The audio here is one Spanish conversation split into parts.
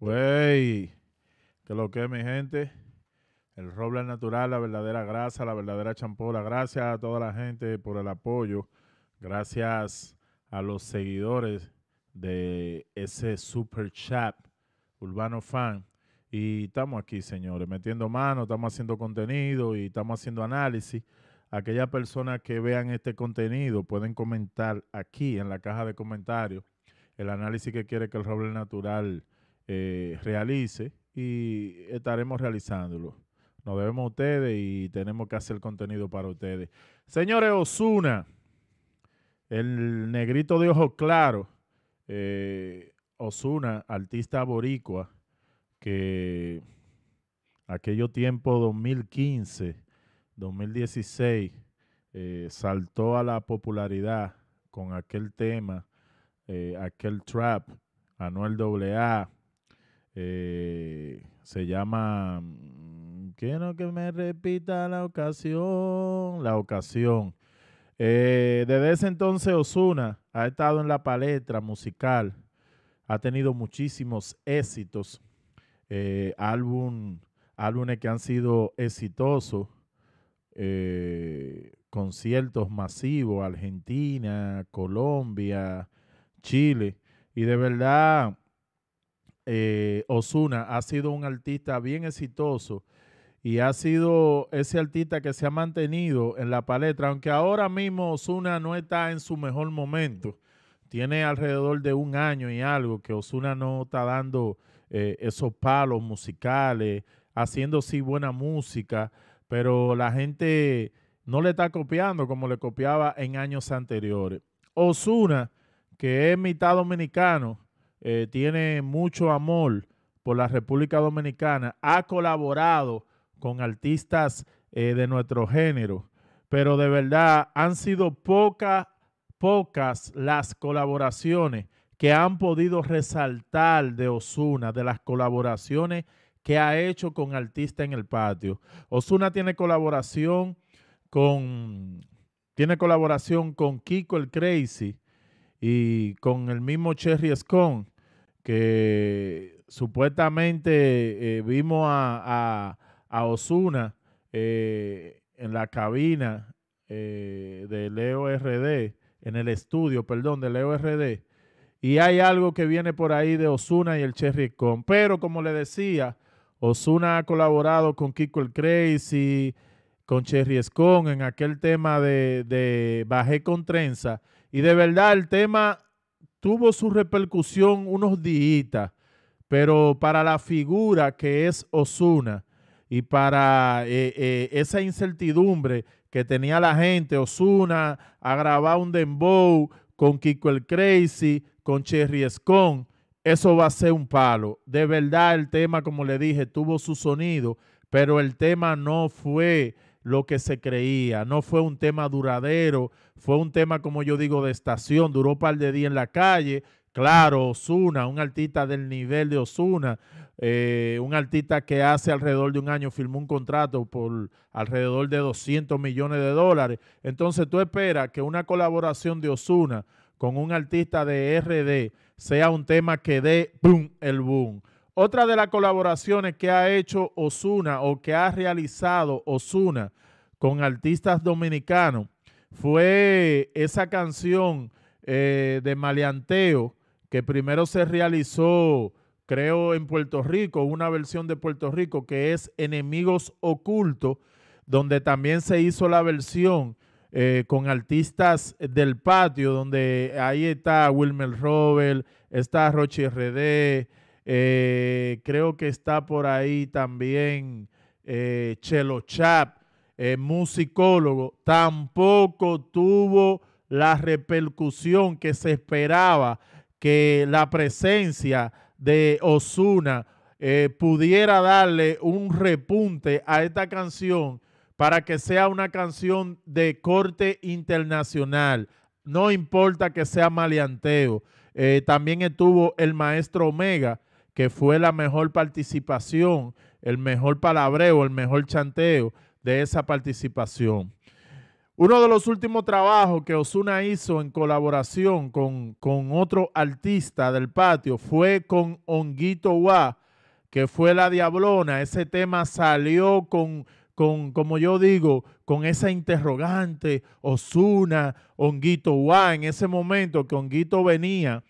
Güey, que lo que es mi gente. El roble natural, la verdadera grasa, la verdadera champola. Gracias a toda la gente por el apoyo. Gracias a los seguidores de ese super chat, Urbano Fan. Y estamos aquí, señores, metiendo mano, estamos haciendo contenido y estamos haciendo análisis. Aquellas personas que vean este contenido pueden comentar aquí en la caja de comentarios el análisis que quiere que el roble natural eh, realice y estaremos realizándolo. Nos debemos a ustedes y tenemos que hacer contenido para ustedes. Señores Osuna, el negrito de ojos claros, eh, Osuna, artista boricua, que aquello tiempo 2015, 2016, saltó a la popularidad con aquel tema, eh, aquel trap, Anuel AA, eh, se llama mm, Quiero que me repita la ocasión. La ocasión. Eh, desde ese entonces Osuna ha estado en la palestra musical, ha tenido muchísimos éxitos, eh, álbum, álbumes que han sido exitosos, conciertos masivos, Argentina, Colombia, Chile, y de verdad eh, Osuna ha sido un artista bien exitoso y ha sido ese artista que se ha mantenido en la palestra, aunque ahora mismo Osuna no está en su mejor momento. Tiene alrededor de un año y algo que Osuna no está dando eh, esos palos musicales, haciendo sí buena música, pero la gente no le está copiando como le copiaba en años anteriores. Osuna, que es mitad dominicano, eh, tiene mucho amor por la República Dominicana, ha colaborado con artistas eh, de nuestro género, pero de verdad han sido pocas pocas las colaboraciones que han podido resaltar de Osuna, de las colaboraciones que ha hecho con artistas en el patio. Osuna tiene colaboración con tiene colaboración con Kiko el Crazy, y con el mismo Cherry Scon, que supuestamente eh, vimos a, a, Osuna eh, en la cabina eh, de Leo RD, en el estudio, perdón, de Leo RD. Y hay algo que viene por ahí de Osuna y el Cherry Scon. Pero como le decía, Osuna ha colaborado con Kiko el Crazy, con Cherry Scon en aquel tema de, de Bajé con Trenza y de verdad el tema tuvo su repercusión unos días, pero para la figura que es Osuna y para eh, eh, esa incertidumbre que tenía la gente, Osuna a grabar un dembow con Kiko el Crazy, con Cherry Scone, eso va a ser un palo. De verdad el tema, como le dije, tuvo su sonido, pero el tema no fue lo que se creía. No fue un tema duradero, fue un tema, como yo digo, de estación. Duró un par de días en la calle. Claro, Osuna, un artista del nivel de Osuna, eh, un artista que hace alrededor de un año firmó un contrato por alrededor de 200 millones de dólares. Entonces tú esperas que una colaboración de Osuna con un artista de RD sea un tema que dé el boom. Otra de las colaboraciones que ha hecho Osuna o que ha realizado Osuna con artistas dominicanos fue esa canción eh, de Maleanteo que primero se realizó, creo, en Puerto Rico, una versión de Puerto Rico que es Enemigos Ocultos, donde también se hizo la versión eh, con artistas del patio, donde ahí está Wilmer Robel, está Rochi RD, eh, creo que está por ahí también eh, Chelo Chap, eh, musicólogo. Tampoco tuvo la repercusión que se esperaba que la presencia de Osuna pudiera darle un repunte a esta canción para que sea una canción de corte internacional. No importa que sea maleanteo. también estuvo el maestro Omega, que fue la mejor participación, el mejor palabreo, el mejor chanteo de esa participación. Uno de los últimos trabajos que Osuna hizo en colaboración con, otro artista del patio fue con Honguito Wa, que fue La Diablona. Ese tema salió con, con como yo digo, con esa interrogante, Osuna, Honguito Wa, en ese momento que Honguito venía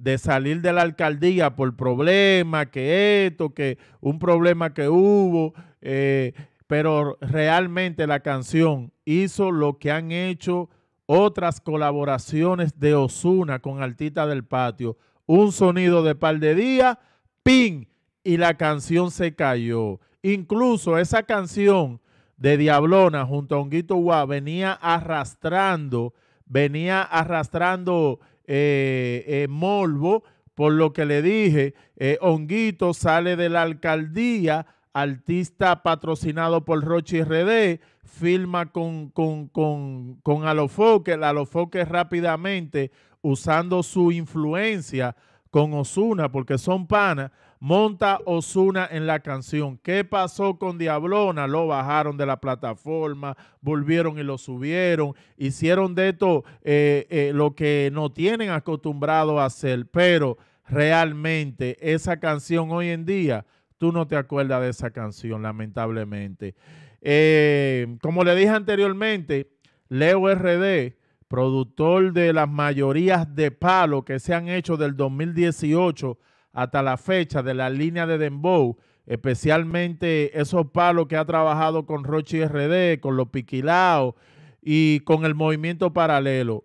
de salir de la alcaldía por problema que esto, que un problema que hubo, eh, pero realmente la canción hizo lo que han hecho otras colaboraciones de Osuna con Altita del Patio. Un sonido de par de días, ¡pin! Y la canción se cayó. Incluso esa canción de Diablona junto a Honguito Guá venía arrastrando, venía arrastrando eh, eh Molvo, por lo que le dije, eh, Honguito sale de la alcaldía, artista patrocinado por Roche RD, firma con, con, con, con Alofoque, Alofoque rápidamente usando su influencia con Osuna, porque son panas, Monta Osuna en la canción. ¿Qué pasó con Diablona? Lo bajaron de la plataforma, volvieron y lo subieron. Hicieron de esto eh, eh, lo que no tienen acostumbrado a hacer. Pero realmente esa canción hoy en día, tú no te acuerdas de esa canción, lamentablemente. Eh, como le dije anteriormente, Leo RD productor de las mayorías de palo que se han hecho del 2018 hasta la fecha de la línea de Dembow, especialmente esos palos que ha trabajado con Rochi RD, con los Piquilao y con el movimiento paralelo.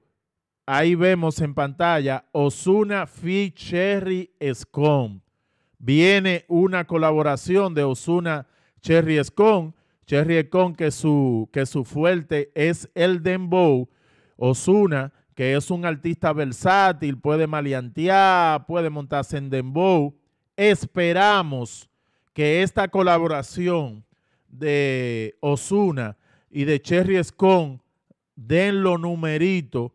Ahí vemos en pantalla Osuna fi Cherry Scone. Viene una colaboración de Osuna Cherry Scone. Cherry Scone que su, que su fuerte es el Dembow. Osuna que es un artista versátil, puede maliantear, puede montarse en dembow. Esperamos que esta colaboración de Osuna y de Cherry Escon den lo numerito,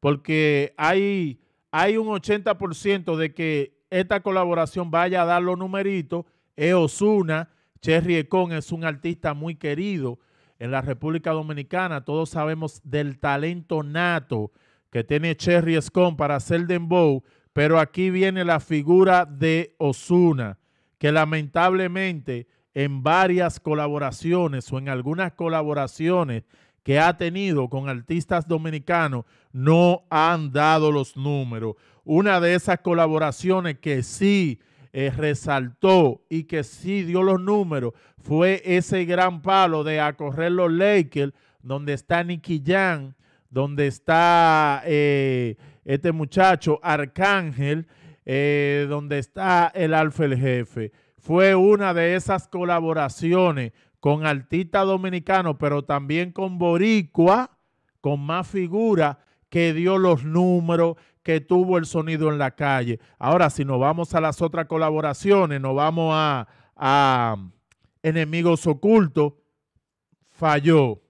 porque hay, hay un 80% de que esta colaboración vaya a dar lo numerito, Es Osuna, Cherry Escon es un artista muy querido en la República Dominicana. Todos sabemos del talento nato que tiene Cherry Scone para hacer dembow, pero aquí viene la figura de Osuna, que lamentablemente en varias colaboraciones o en algunas colaboraciones que ha tenido con artistas dominicanos no han dado los números. Una de esas colaboraciones que sí eh, resaltó y que sí dio los números fue ese gran palo de a los Lakers, donde está Nicky Jan donde está eh, este muchacho Arcángel, eh, donde está el Alfa el Jefe. Fue una de esas colaboraciones con artista Dominicano, pero también con boricua, con más figura, que dio los números, que tuvo el sonido en la calle. Ahora, si nos vamos a las otras colaboraciones, nos vamos a, a Enemigos Ocultos, falló.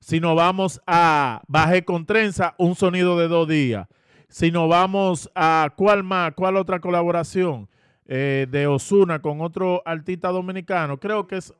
Si nos vamos a Baje con Trenza, un sonido de dos días. Si nos vamos a cuál más, cuál otra colaboración eh, de Osuna con otro artista dominicano, creo que es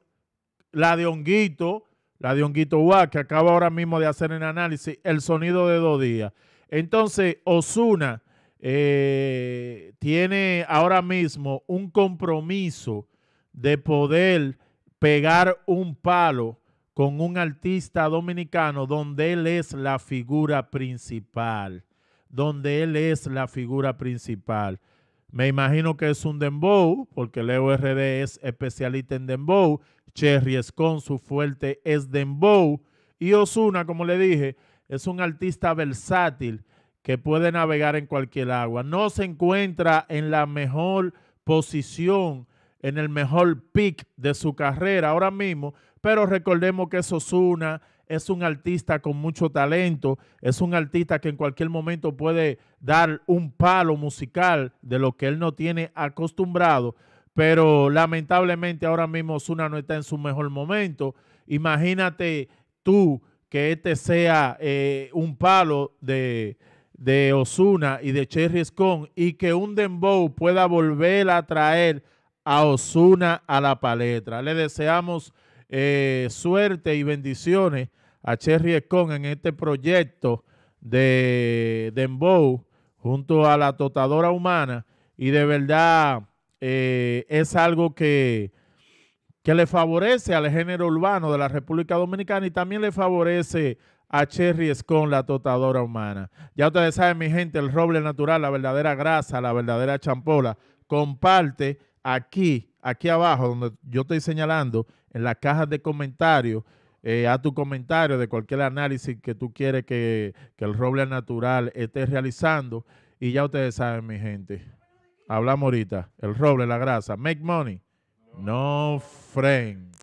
la de Honguito, la de Honguito Huá, que acaba ahora mismo de hacer el análisis, el sonido de dos días. Entonces, Osuna eh, tiene ahora mismo un compromiso de poder pegar un palo con un artista dominicano donde él es la figura principal, donde él es la figura principal. Me imagino que es un dembow, porque Leo RD es especialista en dembow, Cherry con su fuerte es dembow, y Osuna, como le dije, es un artista versátil que puede navegar en cualquier agua. No se encuentra en la mejor posición, en el mejor pick de su carrera ahora mismo, pero recordemos que Osuna es un artista con mucho talento, es un artista que en cualquier momento puede dar un palo musical de lo que él no tiene acostumbrado, pero lamentablemente ahora mismo Osuna no está en su mejor momento. Imagínate tú que este sea eh, un palo de, de Osuna y de Cherry Scone y que un Dembow pueda volver a traer a Osuna a la palestra. Le deseamos eh, suerte y bendiciones a Cherry Escon en este proyecto de Dembow junto a la Totadora Humana. Y de verdad eh, es algo que, que le favorece al género urbano de la República Dominicana y también le favorece a Cherry Escon, la totadora humana. Ya ustedes saben, mi gente, el roble natural, la verdadera grasa, la verdadera champola. Comparte aquí, aquí abajo, donde yo estoy señalando, en las cajas de comentarios. Eh, a tu comentario de cualquier análisis que tú quieres que, que el roble natural esté realizando. Y ya ustedes saben, mi gente. Hablamos ahorita. El roble, la grasa. Make money. No friend.